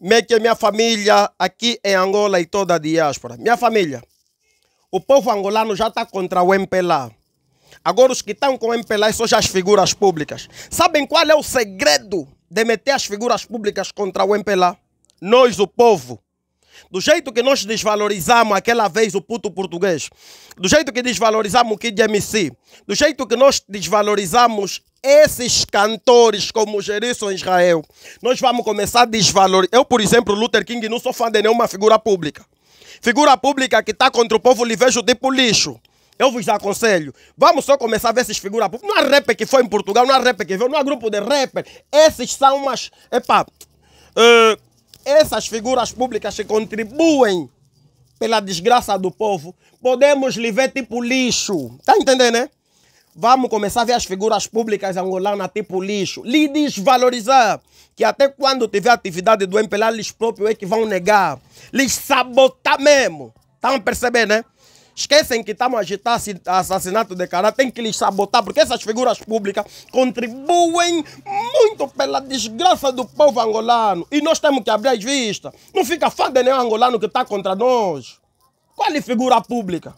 mete minha família aqui em Angola e toda a diáspora. Minha família, o povo angolano já está contra o MPLA. Agora os que estão com o MPLA são já as figuras públicas. Sabem qual é o segredo de meter as figuras públicas contra o MPLA? Nós, o povo. Do jeito que nós desvalorizamos aquela vez o puto português, do jeito que desvalorizamos o Kid MC, do jeito que nós desvalorizamos esses cantores como Gerson Israel, nós vamos começar a desvalorizar. Eu, por exemplo, Luther King, não sou fã de nenhuma figura pública. Figura pública que está contra o povo, lhe vejo tipo lixo. Eu vos aconselho, vamos só começar a ver essas figuras públicas. Não há rapper que foi em Portugal, não há rapper que veio, não há grupo de rapper. Esses são umas. Epá. Uh, essas figuras públicas que contribuem pela desgraça do povo, podemos lhe ver tipo lixo. Está entendendo, né? Vamos começar a ver as figuras públicas angolanas tipo lixo. Lhe desvalorizar. Que até quando tiver atividade do MPLA, eles próprios é que vão negar. Lhes sabotar mesmo. Estão percebendo, né? Esquecem que estamos a agitar assassinato de cara, tem que lhes sabotar, porque essas figuras públicas contribuem muito pela desgraça do povo angolano. E nós temos que abrir as vistas. Não fica fã de nenhum angolano que está contra nós. Qual é a figura pública?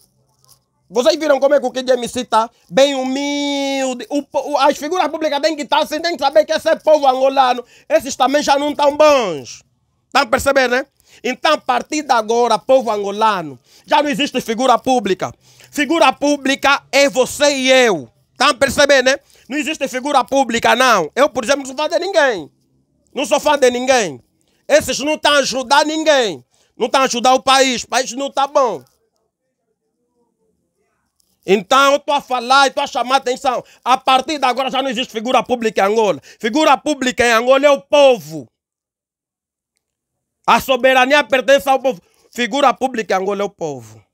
Vocês viram como é que o Kid MC tá? Bem humilde. O, o, as figuras públicas têm que estar tá assim, têm que saber que esse povo angolano, esses também já não estão bons. Estão tá percebendo, né? Então, a partir de agora, povo angolano, já não existe figura pública. Figura pública é você e eu. Estão tá percebendo, né? Não existe figura pública, não. Eu, por exemplo, não sou fã de ninguém. Não sou fã de ninguém. Esses não estão a ajudar ninguém. Não estão a ajudar o país. O país não está bom. Então, estou a falar e estou a chamar a atenção. A partir de agora já não existe figura pública em Angola. Figura pública em Angola é o povo. A soberania pertence ao povo. Figura pública em Angola é o povo.